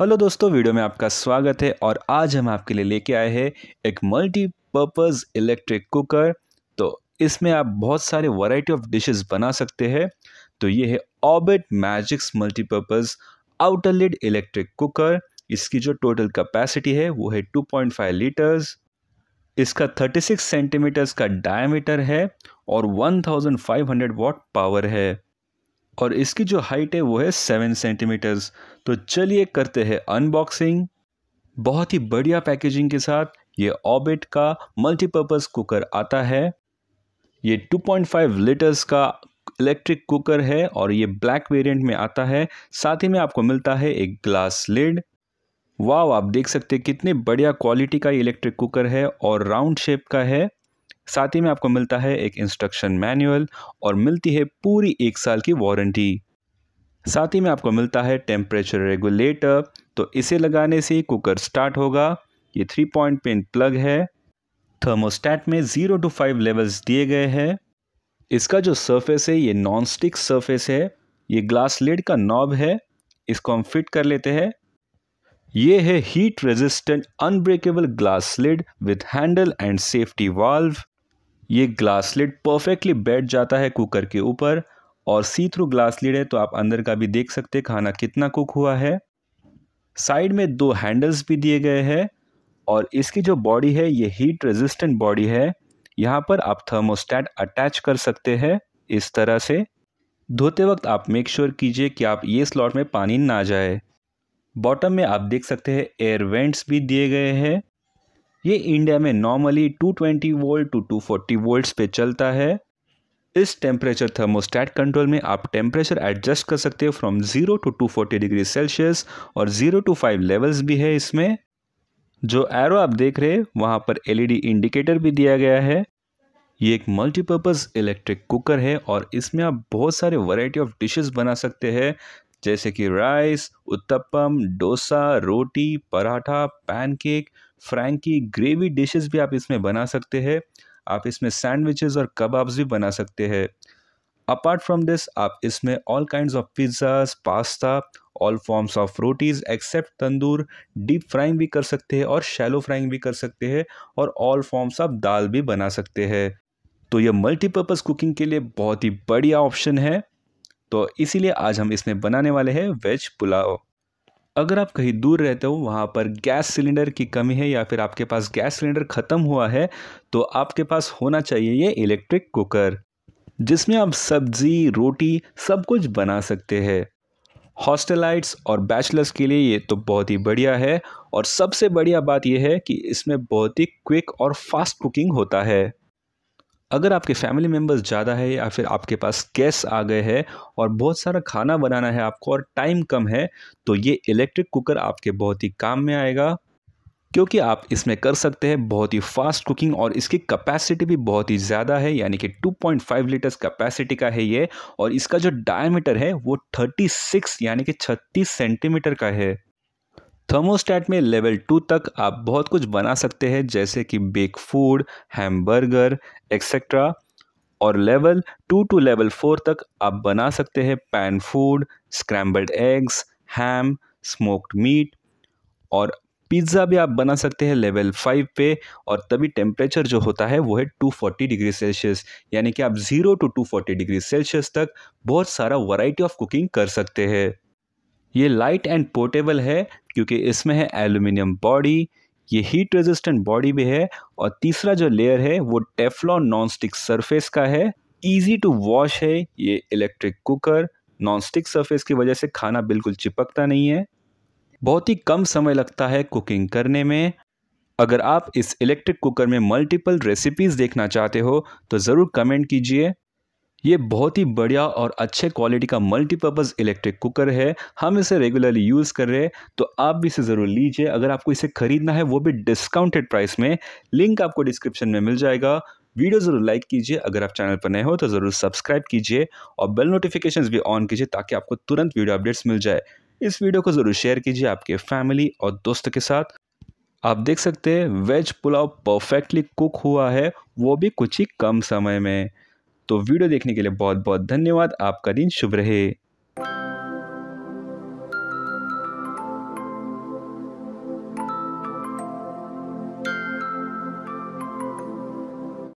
hello दोस्तों video में आपका स्वागत है और आज हम आपके लिए लेके आए हैं एक मल्टीपर्पज़ इलेक्ट्रिक कुकर तो इसमें आप बहुत सारे वैरायटी ऑफ डिशेस बना सकते हैं तो ये है Orbit Magix multipurpose outer lid electric cooker इसकी जो टोटल कैपेसिटी है वो है टू पॉइंट फाइव लीटर्स इसका थर्टी सेंटीमीटर्स का डायमीटर है और 1500 वॉट पावर है और इसकी जो हाइट है वो है सेवन सेंटीमीटर्स तो चलिए करते हैं अनबॉक्सिंग बहुत ही बढ़िया पैकेजिंग के साथ ये ऑबिट का मल्टीपर्पज़ कुकर आता है ये 2.5 लीटर्स का इलेक्ट्रिक कुकर है और ये ब्लैक वेरिएंट में आता है साथ ही में आपको मिलता है एक ग्लास लिड वाव आप देख सकते हैं कितने बढ़िया क्वालिटी का ये इलेक्ट्रिक कुकर है और राउंड शेप का है साथ ही में आपको मिलता है एक इंस्ट्रक्शन मैनुअल और मिलती है पूरी एक साल की वारंटी साथ ही में आपको मिलता है टेम्परेचर रेगुलेटर तो इसे लगाने से कुकर स्टार्ट होगा ये थ्री पॉइंट पेन प्लग है थर्मोस्टैट में ज़ीरो टू फाइव लेवल्स दिए गए हैं इसका जो सरफेस है ये नॉन स्टिक सरफेस है ये ग्लास लेड का नॉब है इसको हम फिट कर लेते हैं ये है heat resistant unbreakable glass lid with handle and safety valve ये ग्लास लिड परफेक्टली बैठ जाता है कुकर के ऊपर और सी थ्रू ग्लास लिड है तो आप अंदर का भी देख सकते खाना कितना कुक हुआ है साइड में दो हैंडल्स भी दिए गए हैं और इसकी जो बॉडी है ये हीट रेजिस्टेंट बॉडी है यहाँ पर आप थर्मोस्टैट अटैच कर सकते हैं इस तरह से धोते वक्त आप मेक श्योर कीजिए कि आप ये स्लॉट में पानी ना जाए बॉटम में आप देख सकते हैं एयर वेंट्स भी दिए गए हैं ये इंडिया में नॉर्मली 220 वोल्ट टू 240 वोल्ट्स पे चलता है इस टेम्परेचर थर्मोस्टैट कंट्रोल में आप टेम्परेचर एडजस्ट कर सकते हो from zero to 240 degree Celsius और ज़ीरो टू फाइव लेवल्स भी है इसमें जो एरो आप देख रहे हैं वहाँ पर एलईडी इंडिकेटर e भी दिया गया है ये एक मल्टीपर्पज़ इलेक्ट्रिक कुकर है और इसमें आप बहुत सारे वराइटी ऑफ डिशेज बना सकते हैं जैसे कि राइस उत्तपम डोसा रोटी paratha pancake frankie gravy dishes भी आप इसमें बना सकते हैं आप इसमें सैंडविचेस और कबाब्स भी बना सकते हैं अपार्ट फ्रॉम दिस आप इसमें all kind of pizzas pasta all forms of rotis except tandoor deep frying भी कर सकते हैं और शैलो फ्राइंग भी कर सकते हैं और ऑल फॉर्म्स ऑफ दाल भी बना सकते हैं तो यह मल्टीपर्पज़ कुकिंग के लिए बहुत ही बढ़िया ऑप्शन है तो इसीलिए आज हम इसमें बनाने वाले हैं वेज पुलाव अगर आप कहीं दूर रहते हो वहाँ पर गैस सिलेंडर की कमी है या फिर आपके पास गैस सिलेंडर ख़त्म हुआ है तो आपके पास होना चाहिए ये इलेक्ट्रिक कुकर जिसमें आप सब्जी रोटी सब कुछ बना सकते हैं हॉस्टेलाइट्स और बैचलर्स के लिए ये तो बहुत ही बढ़िया है और सबसे बढ़िया बात यह है कि इसमें बहुत ही क्विक और फास्ट कुकिंग होता है अगर आपके फैमिली मेम्बर्स ज़्यादा है या फिर आपके पास गैस आ गए हैं और बहुत सारा खाना बनाना है आपको और टाइम कम है तो ये इलेक्ट्रिक कुकर आपके बहुत ही काम में आएगा क्योंकि आप इसमें कर सकते हैं बहुत ही फास्ट कुकिंग और इसकी कैपेसिटी भी बहुत ही ज़्यादा है यानी कि 2.5 लीटर्स कैपेसिटी का है ये और इसका जो डायमीटर है वो 36 यानी कि 36 सेंटीमीटर का है थर्मोस्टैट में लेवल टू तक आप बहुत कुछ बना सकते हैं जैसे कि बेक फूड हैमबर्गर एक्सेट्रा और level two to level four तक आप बना सकते हैं pan food scrambled eggs ham smoked meat और पिज़्ज़ा भी आप बना सकते हैं लेवल फाइव पे और तभी टेम्परेचर जो होता है वो है टू फोर्टी डिग्री सेल्सियस यानी कि आप zero to two forty degree Celsius तक बहुत सारा वैरायटी ऑफ कुकिंग कर सकते हैं ये लाइट एंड पोर्टेबल है क्योंकि इसमें है एल्यूमिनियम बॉडी ये हीट रेजिस्टेंट बॉडी भी है और तीसरा जो लेयर है वो टेफलॉन नॉन स्टिक सरफेस का है ईजी टू वॉश है ये electric cooker non stick surface की वजह से खाना बिल्कुल चिपकता नहीं है बहुत ही कम समय लगता है कुकिंग करने में अगर आप इस इलेक्ट्रिक कुकर में मल्टीपल रेसिपीज़ देखना चाहते हो तो ज़रूर कमेंट कीजिए ये बहुत ही बढ़िया और अच्छे क्वालिटी का मल्टीपर्पज़ इलेक्ट्रिक कुकर है हम इसे रेगुलरली यूज़ कर रहे हैं तो आप भी इसे ज़रूर लीजिए अगर आपको इसे ख़रीदना है वो भी डिस्काउंटेड प्राइस में लिंक आपको डिस्क्रिप्शन में मिल जाएगा वीडियो ज़रूर लाइक कीजिए अगर आप चैनल पर नए हो तो ज़रूर सब्सक्राइब कीजिए और बेल नोटिफिकेशन भी ऑन कीजिए ताकि आपको तुरंत वीडियो अपडेट्स मिल जाए इस वीडियो को ज़रूर शेयर कीजिए आपके फैमिली और दोस्त के साथ आप देख सकते हैं वेज पुलाव परफेक्टली कुक हुआ है वो भी कुछ ही कम समय में तो वीडियो देखने के लिए बहुत बहुत धन्यवाद आपका दिन शुभ रहे